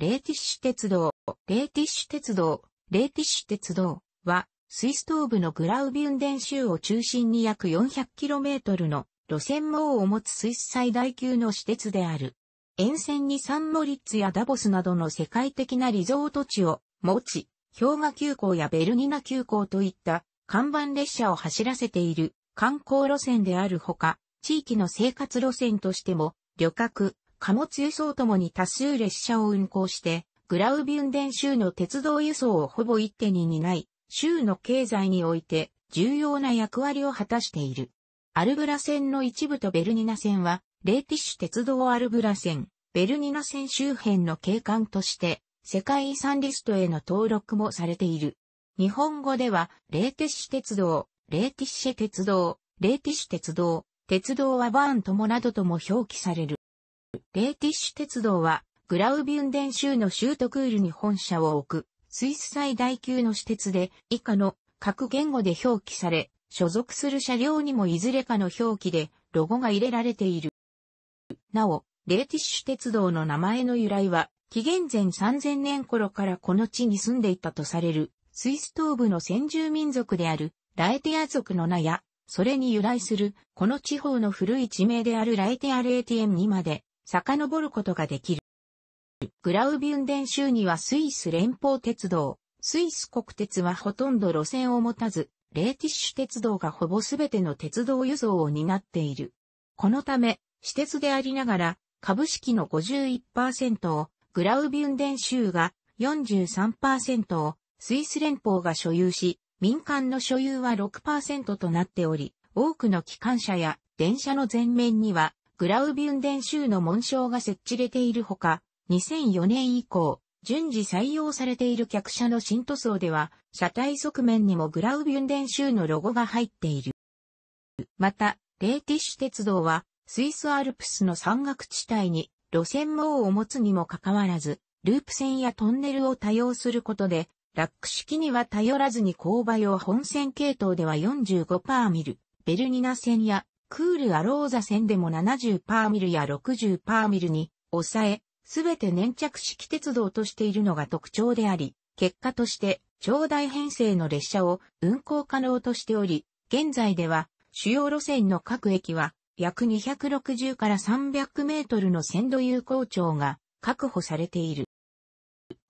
レーティッシュ鉄道、レーティッシュ鉄道、レーティッシュ鉄道は、スイス東部のグラウビュンデン州を中心に約 400km の路線網を持つスイス最大級の私鉄である。沿線にサンモリッツやダボスなどの世界的なリゾート地を持ち、氷河急行やベルニナ急行といった看板列車を走らせている観光路線であるほか、地域の生活路線としても、旅客、貨物輸送ともに多数列車を運行して、グラウビュンデン州の鉄道輸送をほぼ一手に担い、州の経済において重要な役割を果たしている。アルブラ線の一部とベルニナ線は、レーティッシュ鉄道アルブラ線、ベルニナ線周辺の景観として、世界遺産リストへの登録もされている。日本語では、レーティッシュ鉄道、レーティッシェ鉄道、レーティッシュ鉄道、鉄道はバーンともなどとも表記される。レーティッシュ鉄道は、グラウビュンデン州のシュートクールに本社を置く、スイス最大級の私鉄で、以下の各言語で表記され、所属する車両にもいずれかの表記で、ロゴが入れられている。なお、レーティッシュ鉄道の名前の由来は、紀元前3000年頃からこの地に住んでいたとされる、スイス東部の先住民族である、ライティア族の名や、それに由来する、この地方の古い地名であるライティアレーティエンにまで遡ることができる。グラウビュンデン州にはスイス連邦鉄道、スイス国鉄はほとんど路線を持たず、レーティッシュ鉄道がほぼすべての鉄道輸送を担っている。このため、私鉄でありながら、株式の51%を、グラウビュンデン州が43%を、スイス連邦が所有し、民間の所有は6%となっており、多くの機関車や電車の前面にはグラウビュンデン州の紋章が設置れているほか、2004年以降、順次採用されている客車の新塗装では、車体側面にもグラウビュンデン州のロゴが入っている。また、レーティッシュ鉄道は、スイスアルプスの山岳地帯に路線網を持つにもかかわらず、ループ線やトンネルを多用することで、ラック式には頼らずに勾配を本線系統では45パーミル、ベルニナ線やクールアローザ戦でも70%ミルや60%ミルに抑え、すべて粘着式鉄道としているのが特徴であり、結果として長大編成の列車を運行可能としており、現在では主要路線の各駅は約260から300メートルの線路有効長が確保されている。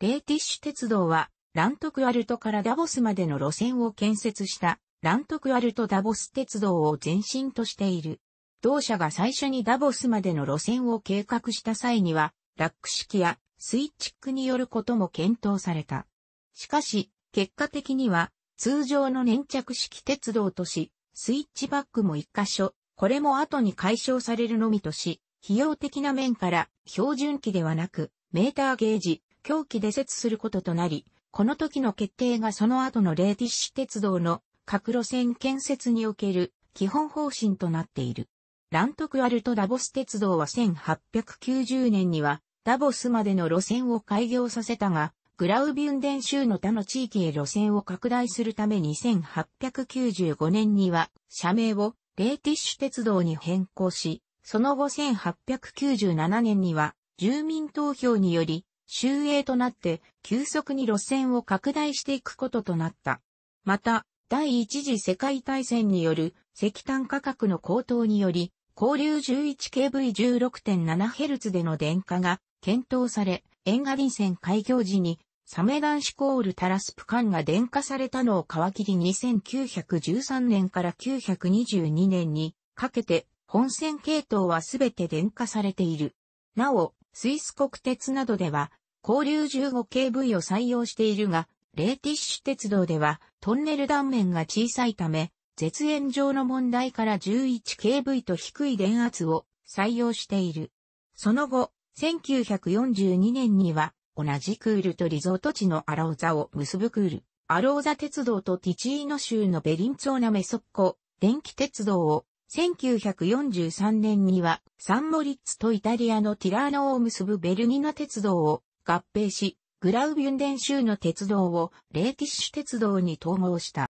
レーティッシュ鉄道はラントクアルトからダボスまでの路線を建設したラントクアルとダボス鉄道を前身としている。同社が最初にダボスまでの路線を計画した際には、ラック式やスイッチックによることも検討された。しかし、結果的には、通常の粘着式鉄道とし、スイッチバックも一箇所、これも後に解消されるのみとし、費用的な面から標準機ではなく、メーターゲージ、狂気で設することとなり、この時の決定がその後のレーティッシュ鉄道の各路線建設における基本方針となっている。ラントクアルトダボス鉄道は1890年にはダボスまでの路線を開業させたが、グラウビュンデン州の他の地域へ路線を拡大するため1895年には社名をレーティッシュ鉄道に変更し、その後1897年には住民投票により州営となって急速に路線を拡大していくこととなった。また、第一次世界大戦による石炭価格の高騰により、交流 11kV16.7Hz での電化が検討され、沿岸線開業時にサメダンシコールタラスプ管が電化されたのを皮切り2913年から922年にかけて本線系統はすべて電化されている。なお、スイス国鉄などでは交流 15kV を採用しているが、レーティッシュ鉄道ではトンネル断面が小さいため、絶縁上の問題から 11kV と低い電圧を採用している。その後、1942年には同じクールとリゾート地のアローザを結ぶクール、アローザ鉄道とティチーノ州のベリンツォーナメソッコ、電気鉄道を1943年にはサンモリッツとイタリアのティラーノを結ぶベルニナ鉄道を合併し、グラウビュンデン州の鉄道をレーティッシュ鉄道に統合した。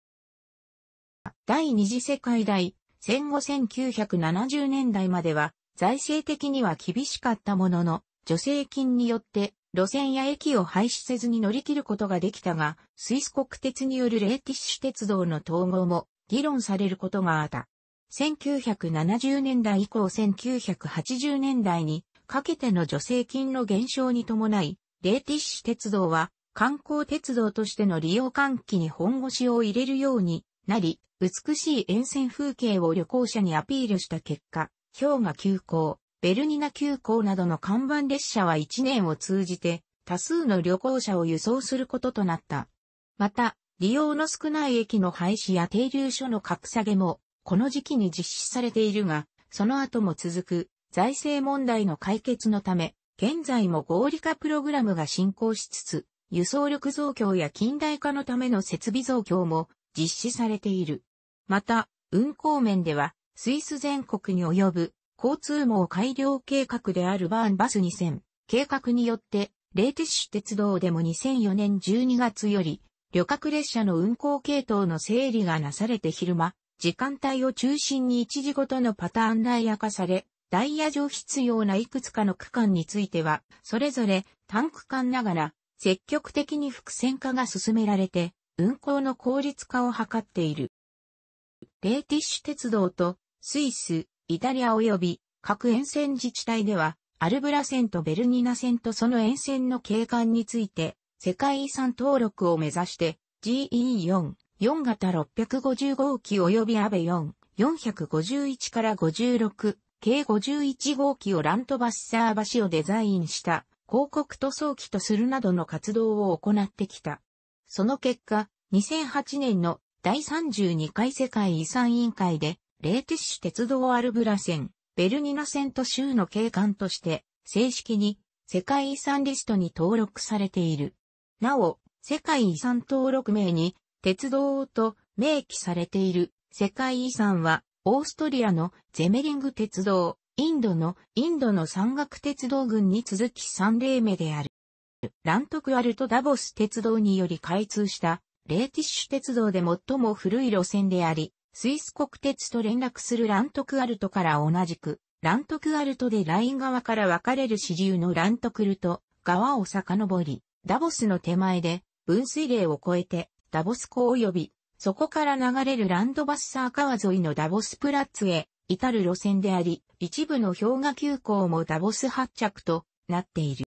第二次世界大戦後1970年代までは財政的には厳しかったものの、助成金によって路線や駅を廃止せずに乗り切ることができたが、スイス国鉄によるレーティッシュ鉄道の統合も議論されることがあった。1970年代以降1980年代にかけての助成金の減少に伴い、レーティッシュ鉄道は観光鉄道としての利用喚起に本腰を入れるようになり、美しい沿線風景を旅行者にアピールした結果、氷河急行、ベルニナ急行などの看板列車は1年を通じて多数の旅行者を輸送することとなった。また、利用の少ない駅の廃止や停留所の格下げも、この時期に実施されているが、その後も続く財政問題の解決のため、現在も合理化プログラムが進行しつつ、輸送力増強や近代化のための設備増強も実施されている。また、運行面では、スイス全国に及ぶ交通網改良計画であるバーンバス2000計画によって、レーテッシュ鉄道でも2004年12月より、旅客列車の運行系統の整理がなされて昼間、時間帯を中心に一時ごとのパターン代夜化され、ダイヤ上必要ないくつかの区間については、それぞれ単区間ながら、積極的に複線化が進められて、運行の効率化を図っている。レーティッシュ鉄道と、スイス、イタリア及び各沿線自治体では、アルブラ線とベルニナ線とその沿線の景観について、世界遺産登録を目指して、GE4、4型650号機及びアベ4、451から56、計51号機をラントバッサー橋をデザインした広告塗装機とするなどの活動を行ってきた。その結果、2008年の第32回世界遺産委員会で、レーティッシュ鉄道アルブラ線、ベルニナ線と州の景観として、正式に世界遺産リストに登録されている。なお、世界遺産登録名に、鉄道と明記されている世界遺産は、オーストリアのゼメリング鉄道、インドのインドの山岳鉄道群に続き3例目である。ラントクアルトダボス鉄道により開通したレーティッシュ鉄道で最も古い路線であり、スイス国鉄と連絡するラントクアルトから同じく、ラントクアルトでライン側から分かれる支流のラントクルト側を遡り、ダボスの手前で分水嶺を越えてダボス港及びそこから流れるランドバッサー川沿いのダボスプラッツへ至る路線であり、一部の氷河急行もダボス発着となっている。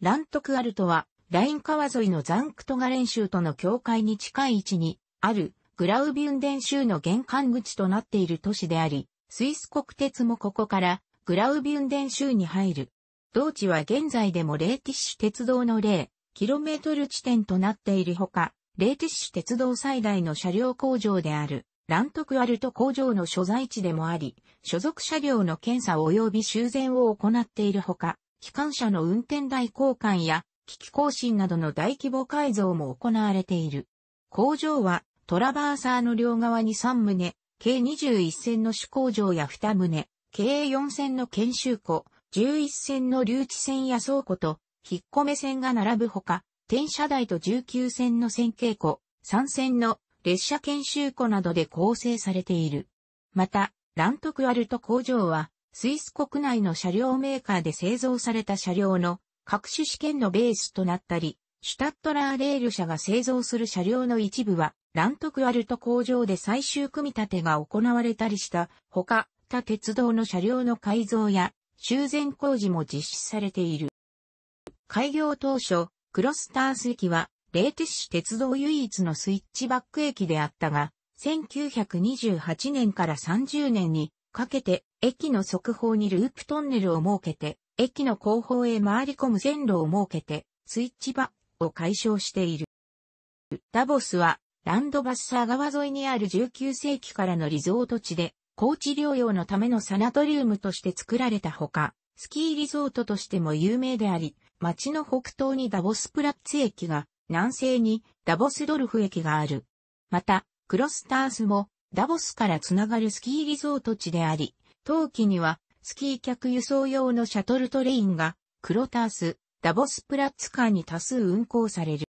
ラントクアルトは、ライン川沿いのザンクトガレン州との境界に近い位置にあるグラウビュンデン州の玄関口となっている都市であり、スイス国鉄もここからグラウビュンデン州に入る。同地は現在でもレーティッシュ鉄道の0 k m 地点となっているほか、レーティッシュ鉄道最大の車両工場である、ラントクアルト工場の所在地でもあり、所属車両の検査及び修繕を行っているほか、機関車の運転台交換や、機器更新などの大規模改造も行われている。工場は、トラバーサーの両側に3棟、計21線の主工場や2棟、計4線の研修庫、11線の留置線や倉庫と、引っ込め線が並ぶほか、転車台と19線の線形庫、3線の列車研修庫などで構成されている。また、ラントクアルト工場は、スイス国内の車両メーカーで製造された車両の各種試験のベースとなったり、シュタットラーレール社が製造する車両の一部は、ラントクアルト工場で最終組み立てが行われたりしたほか、他鉄道の車両の改造や修繕工事も実施されている。開業当初、クロスタース駅は、レーティッシュ鉄道唯一のスイッチバック駅であったが、1928年から30年にかけて駅の側方にループトンネルを設けて、駅の後方へ回り込む線路を設けて、スイッチバを解消している。ダボスは、ランドバッサー川沿いにある19世紀からのリゾート地で、高知療養のためのサナトリウムとして作られたほか、スキーリゾートとしても有名であり、町の北東にダボスプラッツ駅が、南西にダボスドルフ駅がある。また、クロスタースもダボスからつながるスキーリゾート地であり、冬季にはスキー客輸送用のシャトルトレインがクロタース、ダボスプラッツ間に多数運行される。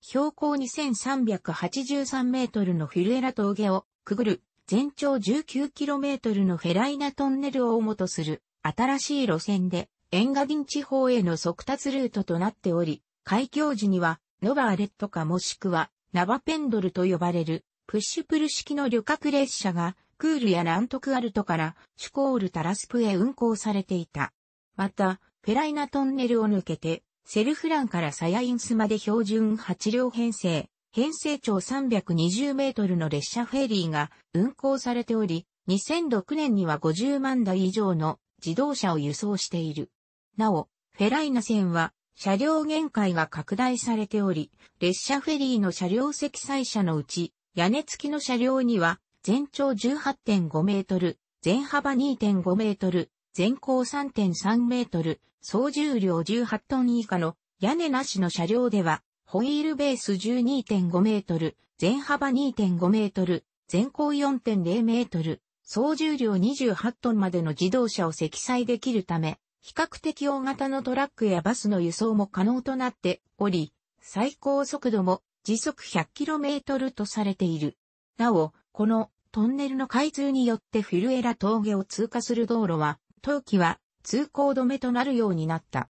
標高2383メートルのフィルエラ峠をくぐる全長19キロメートルのフェライナトンネルを主とする新しい路線でエンガ銀地方への速達ルートとなっており、開業時には、ノバーレットかもしくは、ナバペンドルと呼ばれる、プッシュプル式の旅客列車が、クールやラントクアルトから、シュコールタラスプへ運行されていた。また、フェライナトンネルを抜けて、セルフランからサヤインスまで標準8両編成、編成長320メートルの列車フェリーが運行されており、2006年には50万台以上の自動車を輸送している。なお、フェライナ線は車両限界が拡大されており、列車フェリーの車両積載車のうち、屋根付きの車両には、全長18.5メートル、全幅2.5メートル、全高3.3メートル、総重量18トン以下の屋根なしの車両では、ホイールベース12.5メートル、全幅2.5メートル、全高4.0メートル、総重量28トンまでの自動車を積載できるため、比較的大型のトラックやバスの輸送も可能となっており、最高速度も時速 100km とされている。なお、このトンネルの開通によってフィルエラ峠を通過する道路は、冬季は通行止めとなるようになった。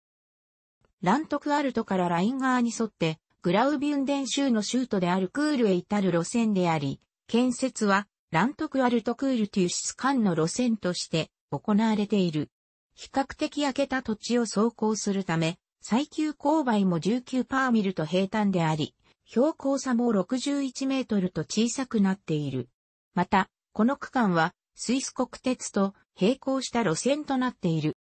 ラントクアルトからライン側に沿って、グラウビュンデン州の州都であるクールへ至る路線であり、建設はラントクアルトクールというシス間の路線として行われている。比較的開けた土地を走行するため、最急勾配も19パーミルと平坦であり、標高差も61メートルと小さくなっている。また、この区間は、スイス国鉄と並行した路線となっている。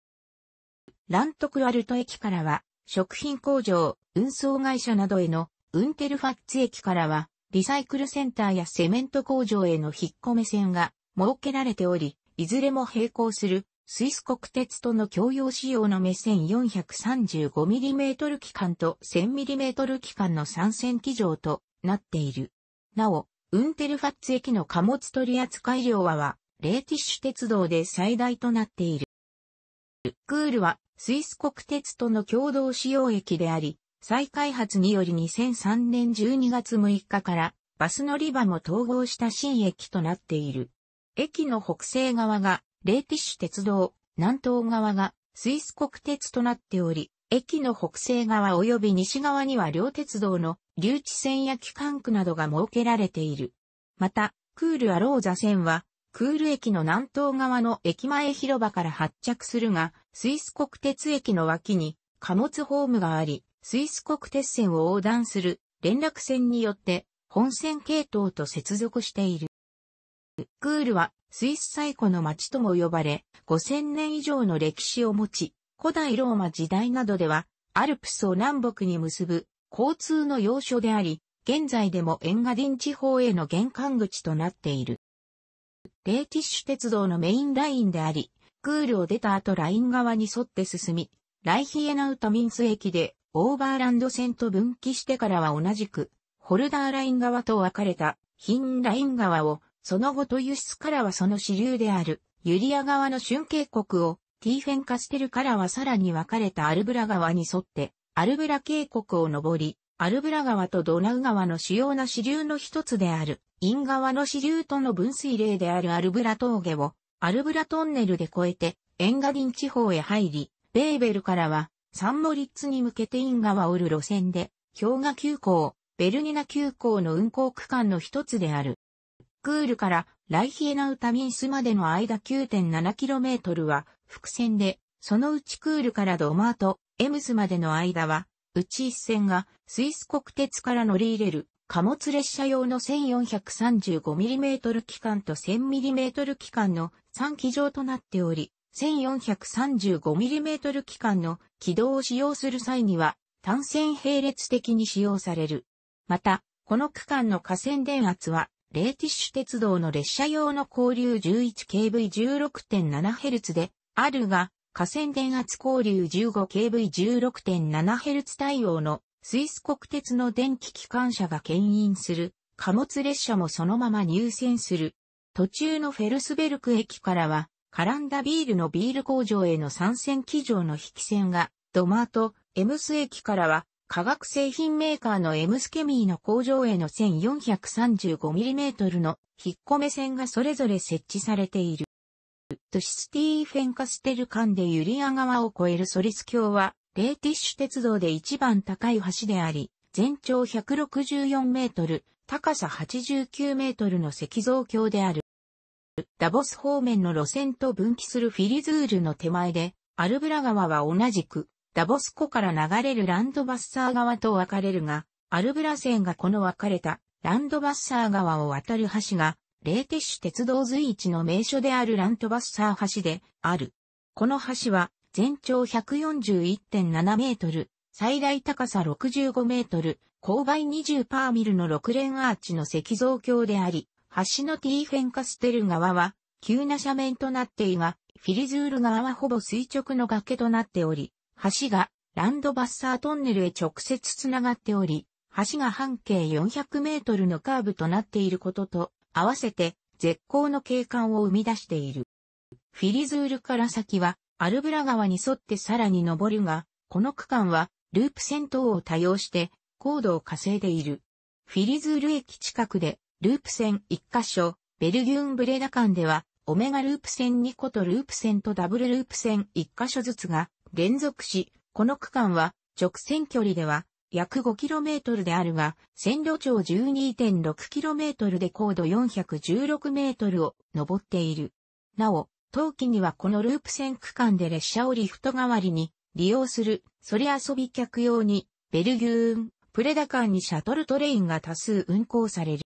ラントクアルト駅からは、食品工場、運送会社などへの、ウンテルファッツ駅からは、リサイクルセンターやセメント工場への引っ込め線が設けられており、いずれも並行するスイス国鉄との共用仕様の目線 435mm 機関と 1000mm 機関の3戦機場となっている。なお、ウンテルファッツ駅の貨物取扱量はは、レーティッシュ鉄道で最大となっている。クールは、スイス国鉄との共同使用駅であり、再開発により2003年12月6日からバス乗り場も統合した新駅となっている。駅の北西側がレーティッシュ鉄道、南東側がスイス国鉄となっており、駅の北西側及び西側には両鉄道の留置線や機関区などが設けられている。また、クールアローザ線は、クール駅の南東側の駅前広場から発着するが、スイス国鉄駅の脇に貨物ホームがあり、スイス国鉄線を横断する連絡線によって本線系統と接続している。クールはスイス最古の町とも呼ばれ、5000年以上の歴史を持ち、古代ローマ時代などでは、アルプスを南北に結ぶ交通の要所であり、現在でもエンガディン地方への玄関口となっている。レーティッシュ鉄道のメインラインであり、クールを出た後ライン側に沿って進み、ライヒエナウタミンス駅でオーバーランド線と分岐してからは同じく、ホルダーライン側と分かれたヒンライン側をその後と輸出からはその支流である、ユリア川の春渓谷を、ティーフェンカステルからはさらに分かれたアルブラ川に沿って、アルブラ渓谷を登り、アルブラ川とドナウ川の主要な支流の一つである、イン川の支流との分水嶺であるアルブラ峠を、アルブラトンネルで越えて、エンガディン地方へ入り、ベーベルからは、サンモリッツに向けてイン川を折る路線で、氷河急行、ベルニナ急行の運行区間の一つである。クールからライヒエナウタミンスまでの間 9.7km は伏線で、そのうちクールからドマート、エムスまでの間は、うち一線がスイス国鉄から乗り入れる貨物列車用の 1435mm 機関と 1000mm 機関の3機場となっており、1435mm 機関の軌道を使用する際には単線並列的に使用される。また、この区間の河川電圧はレーティッシュ鉄道の列車用の交流 11kV16.7Hz であるが、河川電圧交流 15kV16.7Hz 対応のスイス国鉄の電気機関車が牽引する貨物列車もそのまま入線する。途中のフェルスベルク駅からは、カランダビールのビール工場への参戦機場の引き線が、ドマート、エムス駅からは、化学製品メーカーのエムスケミーの工場への 1435mm の引っ込め線がそれぞれ設置されている。ドシスティーフェンカステル間でユリア川を越えるソリス橋は、レーティッシュ鉄道で一番高い橋であり、全長164メートル、高さ89メートルの石像橋である。ダボス方面の路線と分岐するフィリズールの手前で、アルブラ川は同じくダボス湖から流れるランドバッサー川と分かれるが、アルブラ線がこの分かれたランドバッサー川を渡る橋が、レーテッシュ鉄道随一の名所であるランドバッサー橋である。この橋は全長141.7メートル、最大高さ65メートル、勾配20パーミルの6連アーチの石像橋であり、橋のティーフェンカステル側は急な斜面となっていが、フィリズール側はほぼ垂直の崖となっており、橋がランドバッサートンネルへ直接つながっており、橋が半径400メートルのカーブとなっていることと、合わせて絶好の景観を生み出している。フィリズールから先は、アルブラ川に沿ってさらに登るが、この区間は、ループ線等を多用して、高度を稼いでいる。フィリズール駅近くで、ループ線1カ所、ベルギュンブレダ間では、オメガループ線2個とループ線とダブルループ線1カ所ずつが連続し、この区間は直線距離では約 5km であるが、線路長 12.6km で高度 416m を登っている。なお、冬季にはこのループ線区間で列車をリフト代わりに利用する、それ遊び客用に、ベルギューン、プレダ間にシャトルトレインが多数運行される。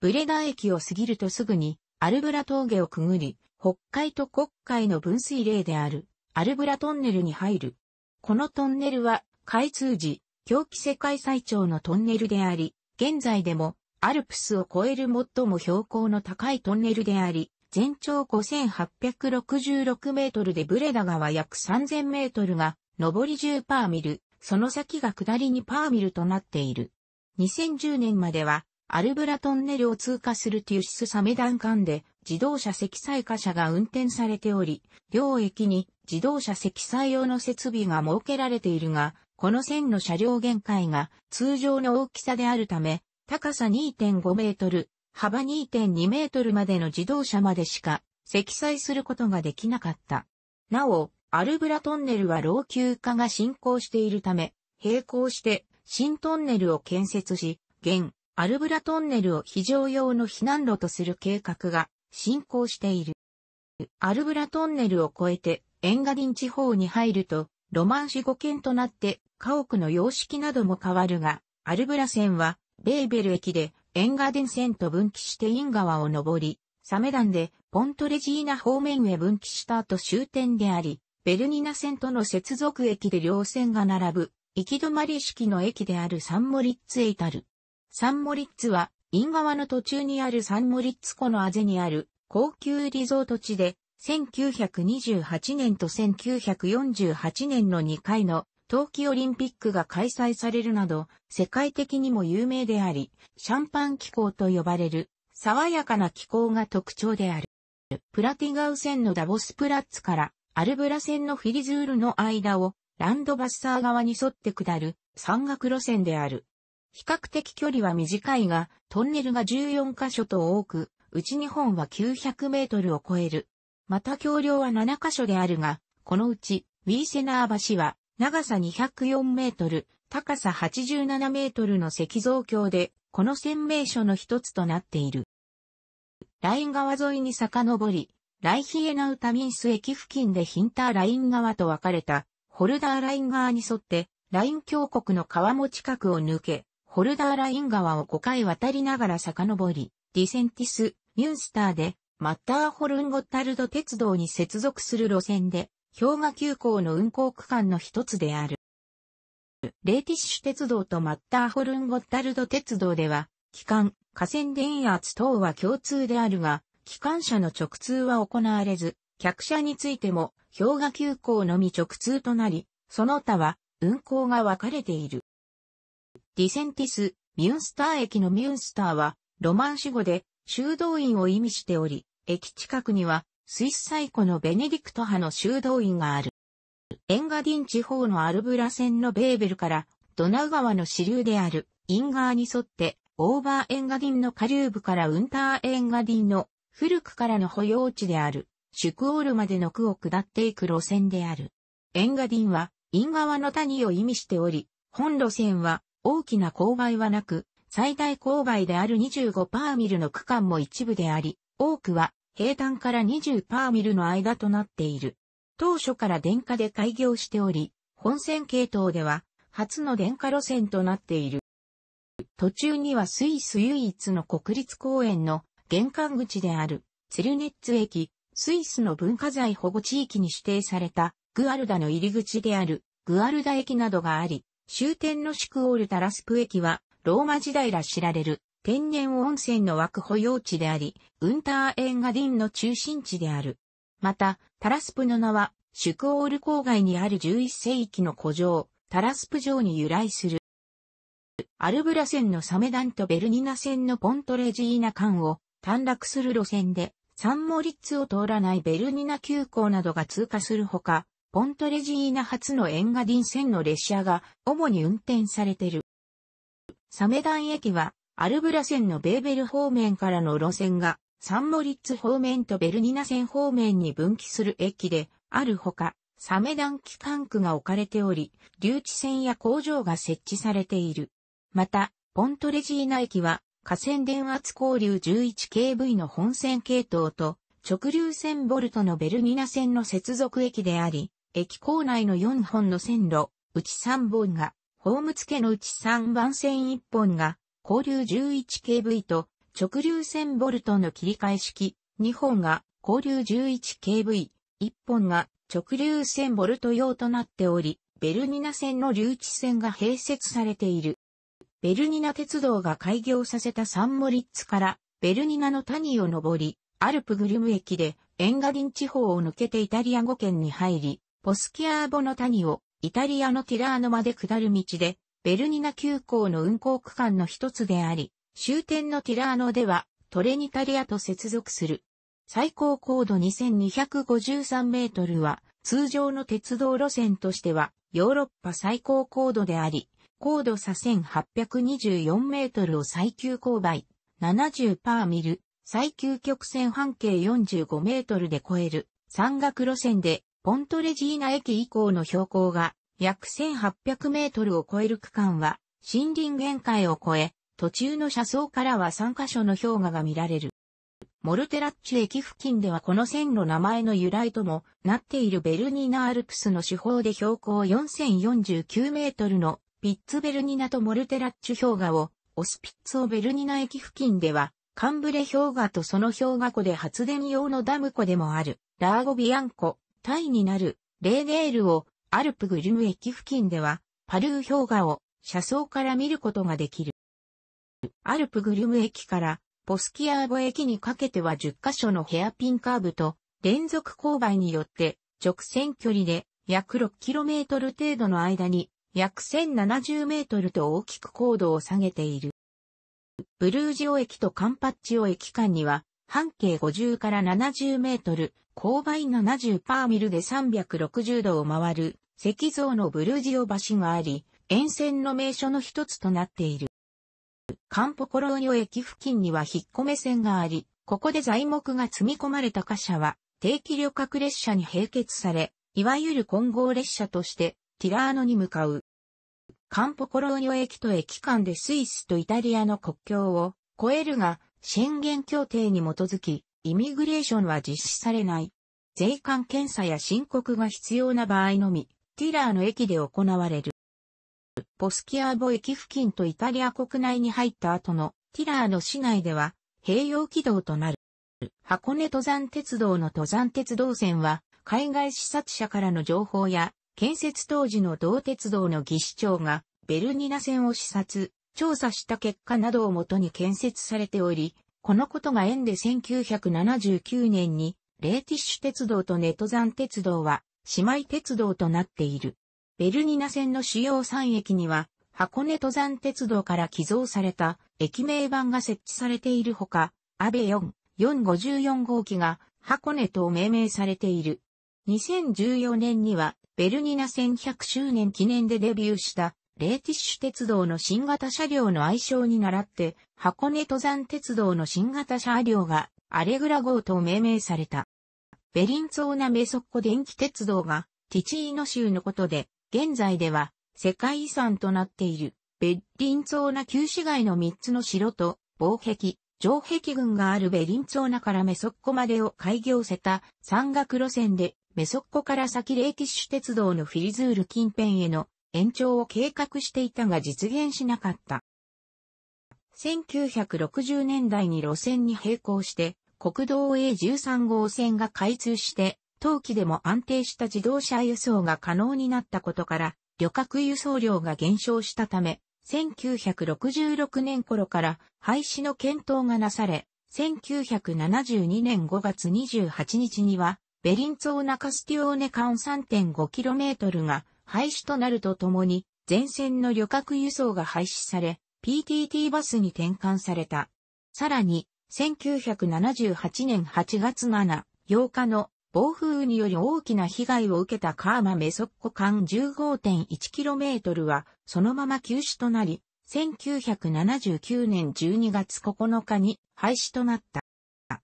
ブレダ駅を過ぎるとすぐに、アルブラ峠をくぐり、北海と国海の分水嶺である、アルブラトンネルに入る。このトンネルは、開通時、狂気世界最長のトンネルであり、現在でも、アルプスを超える最も標高の高いトンネルであり、全長5866メートルでブレダ川約3000メートルが、上り10パーミル、その先が下りにパーミルとなっている。2010年までは、アルブラトンネルを通過するテュウシスサメダン間で、自動車積載貨車が運転されており、両駅に自動車積載用の設備が設けられているが、この線の車両限界が通常の大きさであるため、高さ2.5メートル、幅2.2メートルまでの自動車までしか積載することができなかった。なお、アルブラトンネルは老朽化が進行しているため、並行して新トンネルを建設し、現、アルブラトンネルを非常用の避難路とする計画が進行している。アルブラトンネルを越えて、エンガディン地方に入ると、ロマン市語圏となって、家屋の様式なども変わるが、アルブラ線は、ベーベル駅で、エンガディン線と分岐してイン川を上り、サメダンで、ポントレジーナ方面へ分岐した後終点であり、ベルニナ線との接続駅で両線が並ぶ、行き止まり式の駅であるサンモリッツへ至る。サンモリッツはイン側の途中にあるサンモリッツ湖のあぜにある高級リゾート地で、1928年と1948年の2回の冬季オリンピックが開催されるなど、世界的にも有名であり、シャンパン気候と呼ばれる、爽やかな気候が特徴である。プラティガウ線のダボスプラッツから、アルブラ線のフィリズールの間を、ランドバッサー側に沿って下る、山岳路線である。比較的距離は短いが、トンネルが14カ所と多く、内日2本は900メートルを超える。また橋梁は7カ所であるが、このうち、ウィーセナー橋は、長さ204メートル、高さ87メートルの石造橋で、この鮮明所の一つとなっている。ライン川沿いに遡り、ライヒエナウタミンス駅付近でヒンターライン川と分かれた、ホルダーライン側に沿って、ライン峡谷の川も近くを抜け、ホルダーライン川を5回渡りながら遡り、ディセンティス、ミュンスターで、マッターホルンゴッタルド鉄道に接続する路線で、氷河急行の運行区間の一つである。レーティッシュ鉄道とマッターホルンゴッタルド鉄道では、機関、河川電圧等は共通であるが、機関車の直通は行われず、客車についても氷河急行のみ直通となり、その他は運行が分かれている。ディセンティス、ミュンスター駅のミュンスターは、ロマン主語で、修道院を意味しており、駅近くには、スイス最古のベネディクト派の修道院がある。エンガディン地方のアルブラ線のベーベルからドナウ川の支流であるインガーに沿ってオーバーエンガディンの下流部からウンターエンガディンの古くからの保養地であるシュクオールまでの区を下っていく路線である。エンガディンはイン川の谷を意味しており、本路線は大きな勾配はなく、最大勾配である25パーミルの区間も一部であり、多くは平坦から20パーミルの間となっている。当初から電化で開業しており、本線系統では初の電化路線となっている。途中にはスイス唯一の国立公園の玄関口であるツルネッツ駅、スイスの文化財保護地域に指定されたグアルダの入り口であるグアルダ駅などがあり、終点のシクオールタラスプ駅は、ローマ時代ら知られる天然温泉の枠保養地であり、ウンターエンガディンの中心地である。また、タラスプの名は、シクオール郊外にある11世紀の古城、タラスプ城に由来する。アルブラ線のサメダンとベルニナ線のポントレジーナ間を短絡する路線で、サンモリッツを通らないベルニナ急行などが通過するほか、ポントレジーナ発のエンガディン線の列車が主に運転されてる。サメダン駅は、アルブラ線のベーベル方面からの路線が、サンモリッツ方面とベルニナ線方面に分岐する駅で、あるほか、サメダン機関区が置かれており、留置線や工場が設置されている。また、ポントレジーナ駅は、河川電圧交流 11KV の本線系統と、直流線ボルトのベルニナ線の接続駅であり、駅構内の4本の線路、うち3本が、ホーム付けのうち3番線1本が、交流 11kV と直流線ボルトの切り替え式、2本が交流 11kV、1本が直流線ボルト用となっており、ベルニナ線の留置線が併設されている。ベルニナ鉄道が開業させたサンモリッツからベルニナの谷を登り、アルプグルム駅でエンガディン地方を抜けてイタリア語圏に入り、ボスキアーボの谷をイタリアのティラーノまで下る道で、ベルニナ急行の運行区間の一つであり、終点のティラーノではトレニタリアと接続する。最高高度2253メートルは通常の鉄道路線としてはヨーロッパ最高高度であり、高度差1824メートルを最急勾配70パーミル、最急曲線半径45メートルで超える山岳路線でポントレジーナ駅以降の標高が約1800メートルを超える区間は森林限界を超え、途中の車窓からは3カ所の氷河が見られる。モルテラッチ駅付近ではこの線の名前の由来ともなっているベルニナアルプスの手法で標高4049メートルのピッツベルニナとモルテラッチ氷河をオスピッツオベルニナ駅付近ではカンブレ氷河とその氷河湖で発電用のダム湖でもあるラーゴビアンコタイになるレーゲールをアルプグリム駅付近ではパルー氷河を車窓から見ることができる。アルプグリム駅からポスキアーボ駅にかけては10カ所のヘアピンカーブと連続勾配によって直線距離で約 6km 程度の間に約 1070m と大きく高度を下げている。ブルージオ駅とカンパッチオ駅間には半径50から70メートル、勾配70パーミルで360度を回る石像のブルジオ橋があり、沿線の名所の一つとなっている。カンポコローニョ駅付近には引っ込め線があり、ここで材木が積み込まれた貨車は定期旅客列車に並結され、いわゆる混合列車としてティラーノに向かう。カンポコローニョ駅と駅間でスイスとイタリアの国境を越えるが、宣言協定に基づき、イミグレーションは実施されない。税関検査や申告が必要な場合のみ、ティラーの駅で行われる。ポスキアーボ駅付近とイタリア国内に入った後のティラーの市内では、併用軌道となる。箱根登山鉄道の登山鉄道線は、海外視察者からの情報や、建設当時の同鉄道の技師長が、ベルニナ線を視察、調査した結果などをもとに建設されており、このことが縁で1979年に、レーティッシュ鉄道とネトザン鉄道は、姉妹鉄道となっている。ベルニナ線の主要3駅には、箱根登山鉄道から寄贈された駅名板が設置されているほか、安倍4、454号機が箱根と命名されている。2014年には、ベルニナ線100周年記念でデビューしたレーティッシュ鉄道の新型車両の愛称に倣って、箱根登山鉄道の新型車両がアレグラ号と命名された。ベリンツォーナメソッコ電気鉄道がティチーノ州のことで、現在では世界遺産となっているベリンツォーナ旧市街の3つの城と防壁、城壁群があるベリンツォーナからメソッコまでを開業せた山岳路線でメソッコから先レーティッシュ鉄道のフィリズール近辺への延長を計画していたが実現しなかった。1960年代に路線に並行して、国道 A13 号線が開通して、冬季でも安定した自動車輸送が可能になったことから、旅客輸送量が減少したため、1966年頃から廃止の検討がなされ、1972年5月28日には、ベリンツォーナカスティオーネン 3.5km が廃止となるとともに、前線の旅客輸送が廃止され、PTT バスに転換された。さらに、1978年8月7、8日の暴風雨により大きな被害を受けたカーマメソッコ間 15.1km はそのまま休止となり、1979年12月9日に廃止となった。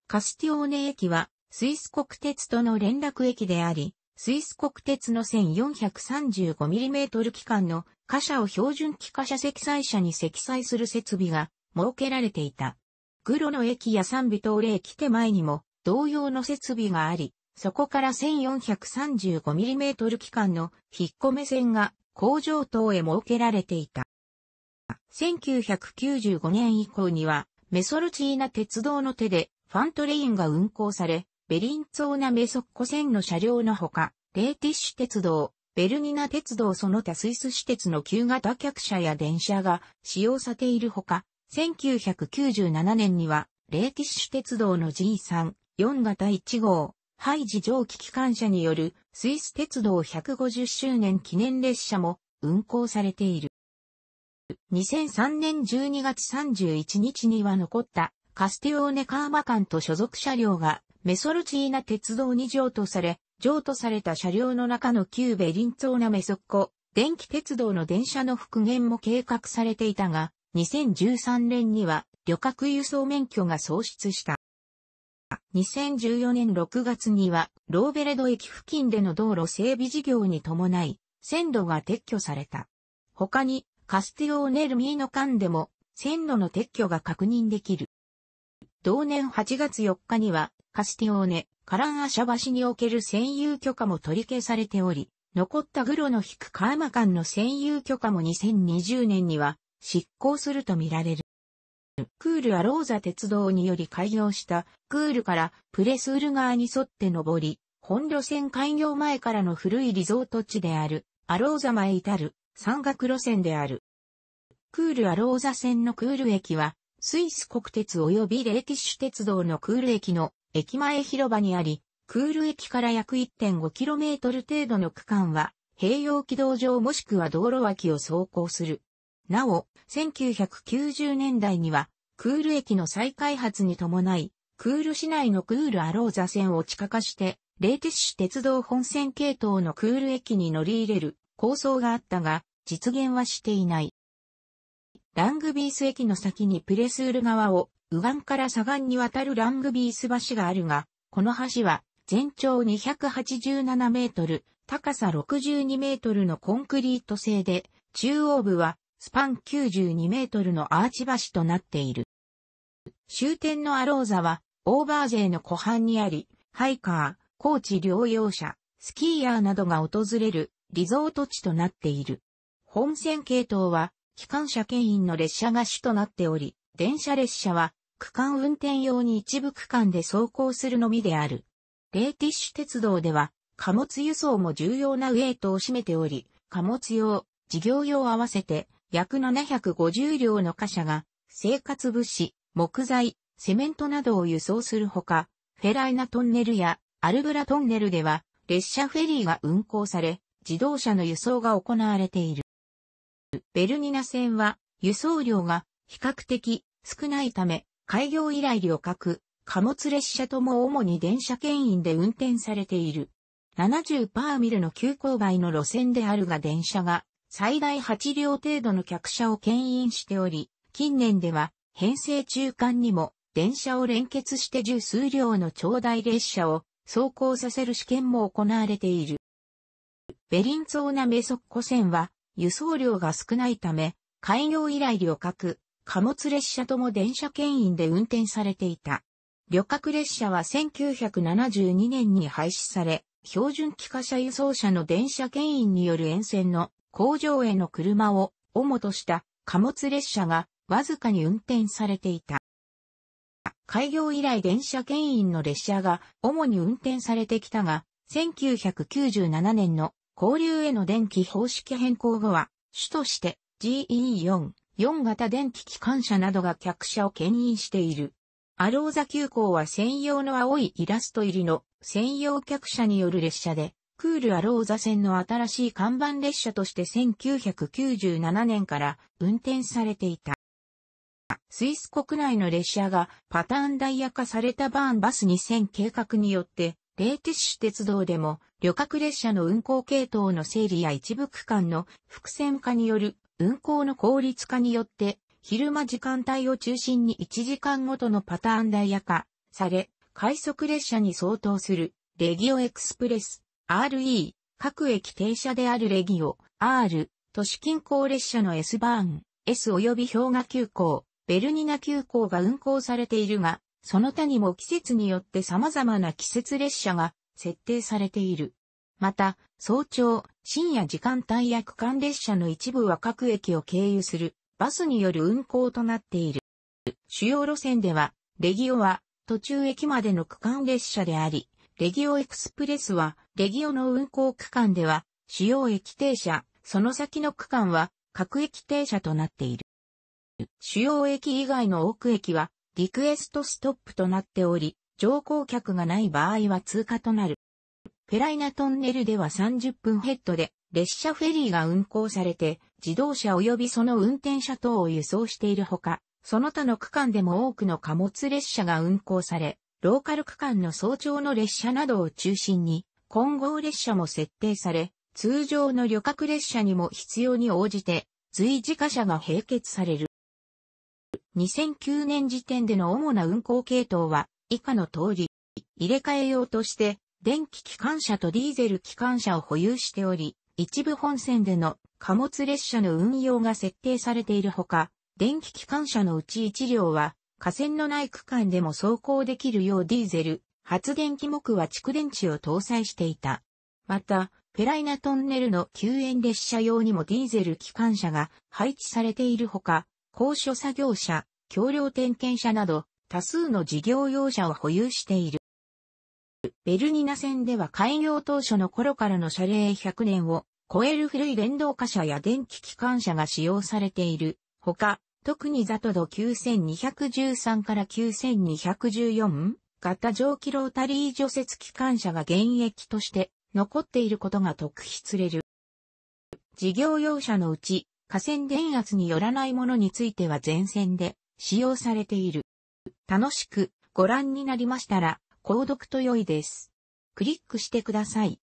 カスティオーネ駅はスイス国鉄との連絡駅であり、スイス国鉄の 1435mm 機関の貨車を標準機貨車積載車に積載する設備が設けられていた。グロの駅や三尾東霊駅手前にも同様の設備があり、そこから 1435mm 機関の引っ込め線が工場等へ設けられていた。1995年以降にはメソルチーナ鉄道の手でファントレインが運行され、ベリンツォーナメソッコ線の車両のほか、レーティッシュ鉄道、ベルニナ鉄道その他スイス私鉄の旧型客車や電車が使用されているほか、1997年には、レーティッシュ鉄道の G3、4型1号、ハイジ蒸気機関車によるスイス鉄道150周年記念列車も運行されている。2003年12月31日には残ったカステオーネカーマ館と所属車両がメソルチーナ鉄道に譲渡され、譲渡された車両の中の旧ベリンツォーナメソッコ、電気鉄道の電車の復元も計画されていたが、2013年には旅客輸送免許が喪失した。2014年6月には、ローベレド駅付近での道路整備事業に伴い、線路が撤去された。他に、カスティオーネルミーノ間でも、線路の撤去が確認できる。同年8月4日には、カスティオーネ、カランアシャ橋における占有許可も取り消されており、残ったグロの引くカーマ間の占有許可も2020年には執行するとみられる。クールアローザ鉄道により開業したクールからプレスール側に沿って登り、本路線開業前からの古いリゾート地であるアローザ前至る山岳路線である。クールアローザ線のクール駅はスイス国鉄及びレーティッシュ鉄道のクール駅の駅前広場にあり、クール駅から約 1.5km 程度の区間は、併用軌道上もしくは道路脇を走行する。なお、1990年代には、クール駅の再開発に伴い、クール市内のクールアローザ線を地下化して、レーティッシュ鉄道本線系統のクール駅に乗り入れる構想があったが、実現はしていない。ラングビース駅の先にプレスール側を右岸から左岸に渡るラングビース橋があるが、この橋は全長287メートル、高さ62メートルのコンクリート製で、中央部はスパン92メートルのアーチ橋となっている。終点のアローザはオーバー勢の湖畔にあり、ハイカー、高地療養者、スキーヤーなどが訪れるリゾート地となっている。本線系統は機関車牽引の列車が主となっており、電車列車は区間運転用に一部区間で走行するのみである。レーティッシュ鉄道では、貨物輸送も重要なウェイトを占めており、貨物用、事業用合わせて約750両の貨車が生活物資、木材、セメントなどを輸送するほか、フェライナトンネルやアルブラトンネルでは列車フェリーが運行され、自動車の輸送が行われている。ベルニナ線は輸送量が比較的少ないため、開業以来旅客、貨物列車とも主に電車牽引で運転されている。70パーミルの急勾配の路線であるが電車が最大8両程度の客車を牽引しており、近年では編成中間にも電車を連結して十数両の長大列車を走行させる試験も行われている。ベリンツォーナメソッコ線は輸送量が少ないため、開業以来旅客、貨物列車とも電車牽引で運転されていた。旅客列車は1972年に廃止され、標準機貨車輸送車の電車牽引による沿線の工場への車を主とした貨物列車がわずかに運転されていた。開業以来電車牽引の列車が主に運転されてきたが、1997年の交流への電気方式変更後は、主として GE4 4型電気機関車などが客車を牽引している。アローザ急行は専用の青いイラスト入りの専用客車による列車で、クールアローザ線の新しい看板列車として1997年から運転されていた。スイス国内の列車がパターンダイヤ化されたバーンバス2000計画によって、レーティッシュ鉄道でも旅客列車の運行系統の整理や一部区間の伏線化による運行の効率化によって、昼間時間帯を中心に1時間ごとのパターンダイヤ化され、快速列車に相当するレギオエクスプレス RE 各駅停車であるレギオ R 都市近郊列車の S バーン S 及び氷河急行ベルニナ急行が運行されているが、その他にも季節によって様々な季節列車が設定されている。また、早朝、深夜時間帯や区間列車の一部は各駅を経由するバスによる運行となっている。主要路線では、レギオは途中駅までの区間列車であり、レギオエクスプレスは、レギオの運行区間では、主要駅停車、その先の区間は各駅停車となっている。主要駅以外の多く駅はリクエストストップとなっており、乗降客がない場合は通過となる。ペライナトンネルでは30分ヘッドで列車フェリーが運行されて自動車及びその運転者等を輸送しているほか、その他の区間でも多くの貨物列車が運行され、ローカル区間の早朝の列車などを中心に混合列車も設定され、通常の旅客列車にも必要に応じて随時貨車が並結される。2009年時点での主な運行系統は以下の通り、入れ替え用として電気機関車とディーゼル機関車を保有しており、一部本線での貨物列車の運用が設定されているほか、電気機関車のうち1両は、架線のない区間でも走行できるようディーゼル、発電機目は蓄電池を搭載していた。また、ペライナトンネルの救援列車用にもディーゼル機関車が配置されているほか、高所作業車、橋梁点検車など多数の事業用車を保有している。ベルニナ線では開業当初の頃からの車齢100年を超える古い電動貨車や電気機関車が使用されている。ほか、特にザトド9213から9214型蒸気ロータリー除雪機関車が現役として残っていることが特筆される。事業用車のうち、河川電圧によらないものについては全線で使用されている。楽しくご覧になりましたら、購読と良いです。クリックしてください。